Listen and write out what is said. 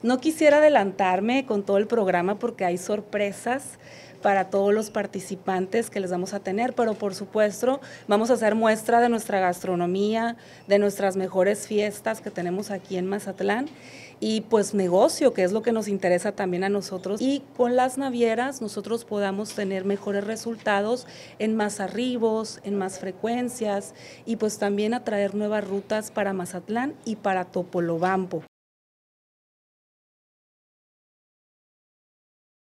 No quisiera adelantarme con todo el programa porque hay sorpresas para todos los participantes que les vamos a tener, pero por supuesto vamos a hacer muestra de nuestra gastronomía, de nuestras mejores fiestas que tenemos aquí en Mazatlán y pues negocio, que es lo que nos interesa también a nosotros. Y con las navieras nosotros podamos tener mejores resultados en más arribos, en más frecuencias y pues también atraer nuevas rutas para Mazatlán y para Topolobampo.